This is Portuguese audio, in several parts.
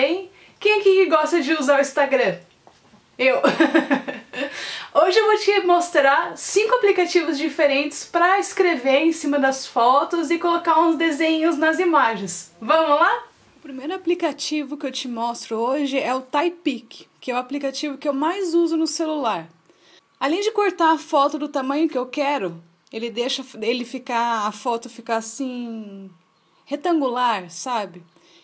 bem? Quem aqui gosta de usar o Instagram? Eu! Hoje eu vou te mostrar cinco aplicativos diferentes para escrever em cima das fotos e colocar uns desenhos nas imagens. Vamos lá? O primeiro aplicativo que eu te mostro hoje é o Typeak, que é o aplicativo que eu mais uso no celular. Além de cortar a foto do tamanho que eu quero, ele deixa ele ficar a foto ficar assim retangular, sabe?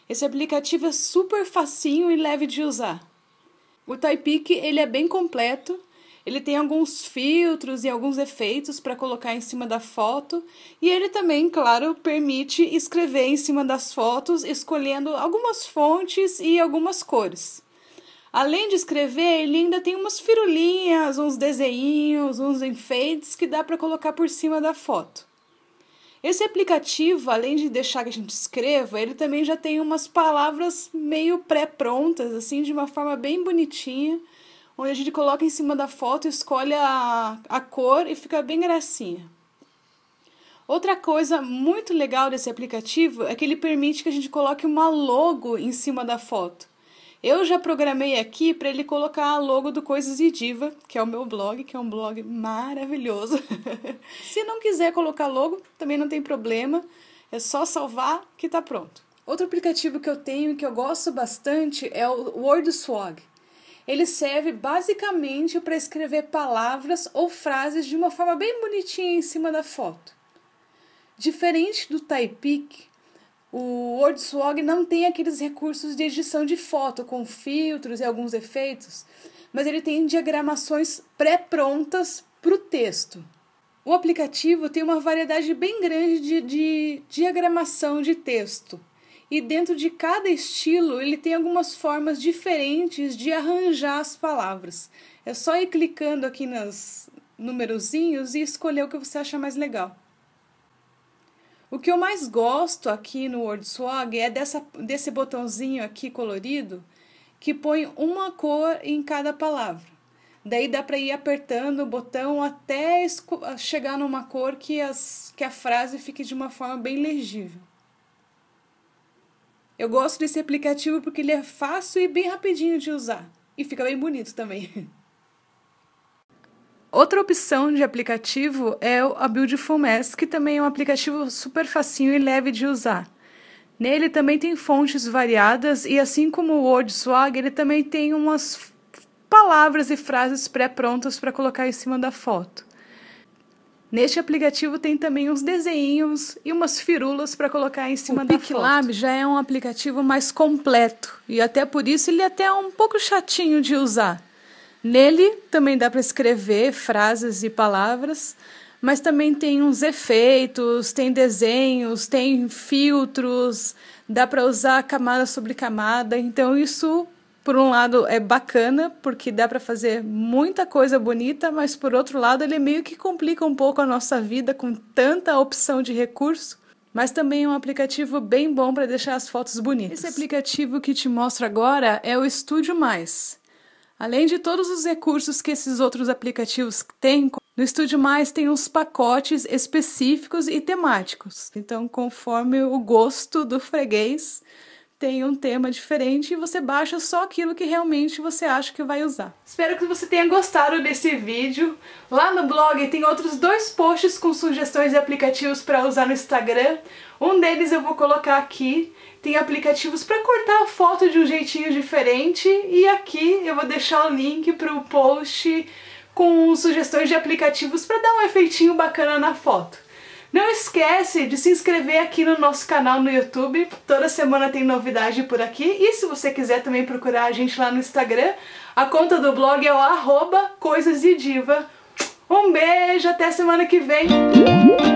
Esse aplicativo é super facinho e leve de usar. O Typeak ele é bem completo. Ele tem alguns filtros e alguns efeitos para colocar em cima da foto, e ele também, claro, permite escrever em cima das fotos, escolhendo algumas fontes e algumas cores. Além de escrever, ele ainda tem umas firulinhas, uns desenhos, uns enfeites que dá para colocar por cima da foto. Esse aplicativo, além de deixar que a gente escreva, ele também já tem umas palavras meio pré-prontas, assim, de uma forma bem bonitinha, onde a gente coloca em cima da foto, escolhe a, a cor e fica bem gracinha. Outra coisa muito legal desse aplicativo é que ele permite que a gente coloque uma logo em cima da foto. Eu já programei aqui para ele colocar a logo do Coisas e Diva, que é o meu blog, que é um blog maravilhoso. Se não quiser colocar logo, também não tem problema, é só salvar que está pronto. Outro aplicativo que eu tenho e que eu gosto bastante é o WordSwag. Ele serve basicamente para escrever palavras ou frases de uma forma bem bonitinha em cima da foto. Diferente do Typeee, o WordSwag não tem aqueles recursos de edição de foto com filtros e alguns efeitos, mas ele tem diagramações pré-prontas para o texto. O aplicativo tem uma variedade bem grande de, de diagramação de texto, e dentro de cada estilo ele tem algumas formas diferentes de arranjar as palavras. É só ir clicando aqui nos numerozinhos e escolher o que você acha mais legal. O que eu mais gosto aqui no WordSwag é dessa, desse botãozinho aqui colorido que põe uma cor em cada palavra. Daí dá para ir apertando o botão até chegar numa cor que, as, que a frase fique de uma forma bem legível. Eu gosto desse aplicativo porque ele é fácil e bem rapidinho de usar. E fica bem bonito também. Outra opção de aplicativo é a Beautiful Mess, que também é um aplicativo super facinho e leve de usar. Nele também tem fontes variadas e assim como o WordSwag, ele também tem umas palavras e frases pré-prontas para colocar em cima da foto. Neste aplicativo tem também uns desenhos e umas firulas para colocar em cima o da Pic foto. O PicLab já é um aplicativo mais completo e até por isso ele é até um pouco chatinho de usar. Nele também dá para escrever frases e palavras, mas também tem uns efeitos, tem desenhos, tem filtros, dá para usar camada sobre camada. Então isso, por um lado, é bacana porque dá para fazer muita coisa bonita, mas por outro lado, ele meio que complica um pouco a nossa vida com tanta opção de recurso mas também é um aplicativo bem bom para deixar as fotos bonitas. Esse aplicativo que te mostro agora é o Estúdio Mais. Além de todos os recursos que esses outros aplicativos têm, no Estúdio Mais tem uns pacotes específicos e temáticos. Então, conforme o gosto do freguês, tem um tema diferente e você baixa só aquilo que realmente você acha que vai usar. Espero que você tenha gostado desse vídeo. Lá no blog tem outros dois posts com sugestões de aplicativos para usar no Instagram. Um deles eu vou colocar aqui. Tem aplicativos para cortar a foto de um jeitinho diferente e aqui eu vou deixar o link para o post com sugestões de aplicativos para dar um efeitinho bacana na foto. Não esquece de se inscrever aqui no nosso canal no YouTube. Toda semana tem novidade por aqui. E se você quiser também procurar a gente lá no Instagram, a conta do blog é o @coisasdediva. Coisas de Diva. Um beijo, até semana que vem!